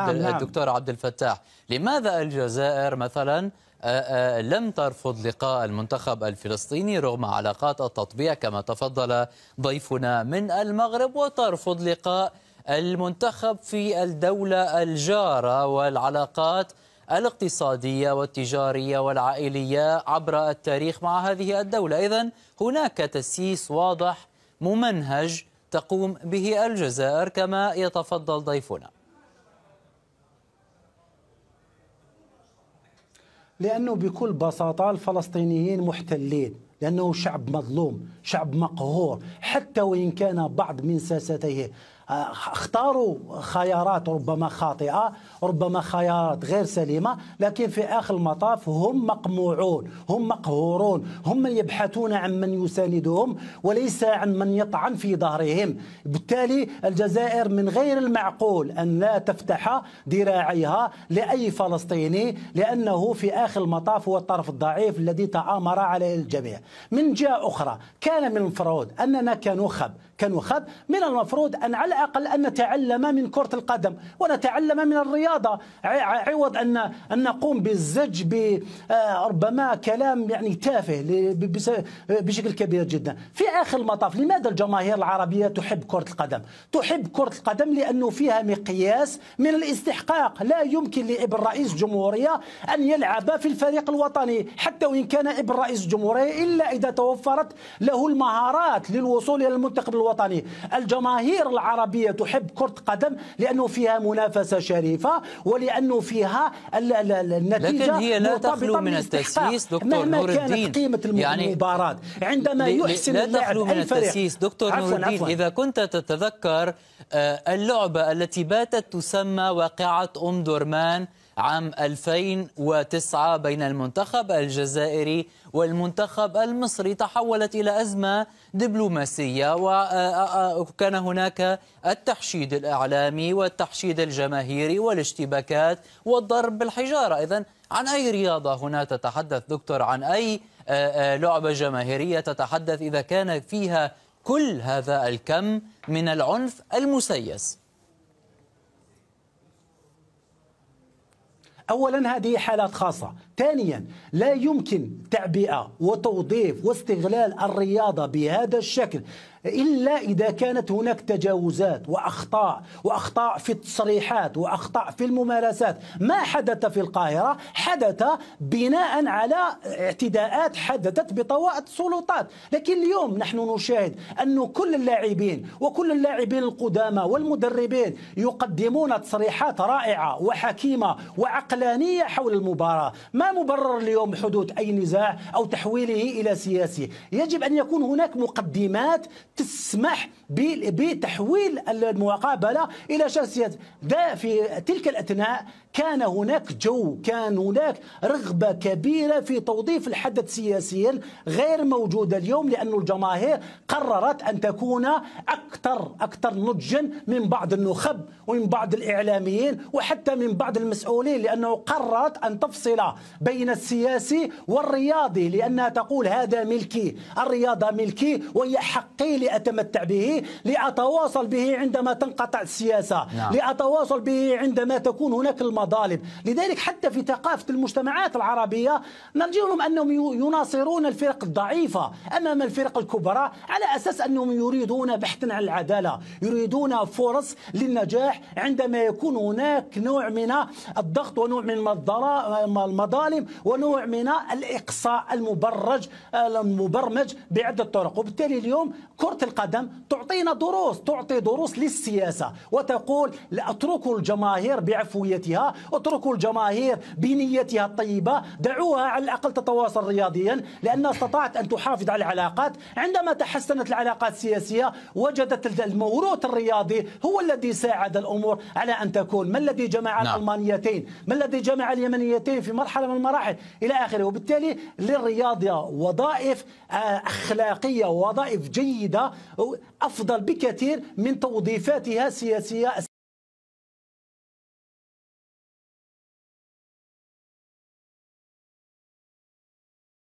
عبد نعم،, نعم الدكتور عبد الفتاح لماذا الجزائر مثلا آه، آه، لم ترفض لقاء المنتخب الفلسطيني رغم علاقات التطبيع كما تفضل ضيفنا من المغرب وترفض لقاء المنتخب في الدولة الجارة والعلاقات الاقتصادية والتجارية والعائلية عبر التاريخ مع هذه الدولة إذا هناك تسييس واضح ممنهج تقوم به الجزائر كما يتفضل ضيفنا لأنه بكل بساطة الفلسطينيين محتلين لأنه شعب مظلوم شعب مقهور حتى وإن كان بعض من ساستيه اختاروا خيارات ربما خاطئه ربما خيارات غير سليمه لكن في اخر المطاف هم مقموعون هم مقهورون هم يبحثون عن من يساندهم وليس عن من يطعن في ظهرهم بالتالي الجزائر من غير المعقول ان لا تفتح ذراعيها لاي فلسطيني لانه في اخر المطاف هو الطرف الضعيف الذي تآمر على الجميع من جهه اخرى كان من المفروض اننا كنخب كنخب من المفروض ان على الأقل أن نتعلم من كرة القدم ونتعلم من الرياضة عوض أن أن نقوم بالزج بربما آه، كلام يعني تافه بشكل كبير جدا في آخر المطاف لماذا الجماهير العربية تحب كرة القدم تحب كرة القدم لأنه فيها مقياس من الاستحقاق لا يمكن لابن رئيس جمهورية أن يلعب في الفريق الوطني حتى وإن كان ابن رئيس جمهورية إلا إذا توفرت له المهارات للوصول إلى المنتخب الوطني الجماهير العربية العربية تحب كرة قدم لأنه فيها منافسة شريفة ولأنه فيها النتيجة لكن هي لا تخلو من التسييس دكتور نور الدين كانت قيمة المباراة يعني عندما يحسن لا تخلو من التسييس دكتور نور الدين إذا كنت تتذكر آه، اللعبة التي باتت تسمى واقعة أم درمان عام 2009 بين المنتخب الجزائري والمنتخب المصري تحولت إلى أزمة دبلوماسية وكان آه، آه، آه، هناك التحشيد الإعلامي والتحشيد الجماهيري والاشتباكات والضرب بالحجارة إذا عن أي رياضة هنا تتحدث دكتور عن أي لعبة جماهيرية تتحدث إذا كان فيها كل هذا الكم من العنف المسيس اولا هذه حالات خاصه ثانيا لا يمكن تعبئة وتوظيف واستغلال الرياضة بهذا الشكل إلا إذا كانت هناك تجاوزات وأخطاء وأخطاء في التصريحات وأخطاء في الممارسات ما حدث في القاهرة حدث بناء على اعتداءات حدثت بطوائف السلطات لكن اليوم نحن نشاهد أن كل اللاعبين وكل اللاعبين القدامى والمدربين يقدمون تصريحات رائعة وحكيمة وعقلانية حول المباراة ما لا مبرر اليوم حدوث أي نزاع أو تحويله إلى سياسي يجب أن يكون هناك مقدمات تسمح بتحويل المقابلة إلى شخصية ده في تلك الأثناء كان هناك جو كان هناك رغبة كبيرة في توظيف الحدث سياسيا غير موجودة اليوم لأن الجماهير قررت أن تكون أكثر أكثر نضجا من بعض النخب ومن بعض الإعلاميين وحتى من بعض المسؤولين لأنه قررت أن تفصل بين السياسي والرياضي لأنها تقول هذا ملكي الرياضة ملكي وهي حقي لأتمتع به لأتواصل به عندما تنقطع السياسة نعم. لأتواصل به عندما تكون هناك المظالم لذلك حتى في ثقافة المجتمعات العربية نرجو لهم أنهم يناصرون الفرق الضعيفة أمام الفرق الكبرى على أساس أنهم يريدون بحثا عن العدالة يريدون فرص للنجاح عندما يكون هناك نوع من الضغط ونوع من المظالم التعليم ونوع من الإقصاء المبرج آه، المبرمج بعدة طرق وبالتالي اليوم كرة القدم تعطينا دروس تعطي دروس للسياسة وتقول اتركوا الجماهير بعفويتها اتركوا الجماهير بنيتها الطيبة دعوها على الأقل تتواصل رياضيا لأنها استطاعت أن تحافظ على العلاقات عندما تحسنت العلاقات السياسية وجدت الموروث الرياضي هو الذي ساعد الأمور على أن تكون ما الذي جمع نعم. الألمانيتين ما الذي جمع اليمنيتين في مرحلة من المراحل إلى آخره وبالتالي للرياضة وظائف آه، أخلاقية ووظائف جيدة أفضل بكثير من توظيفاتها السياسية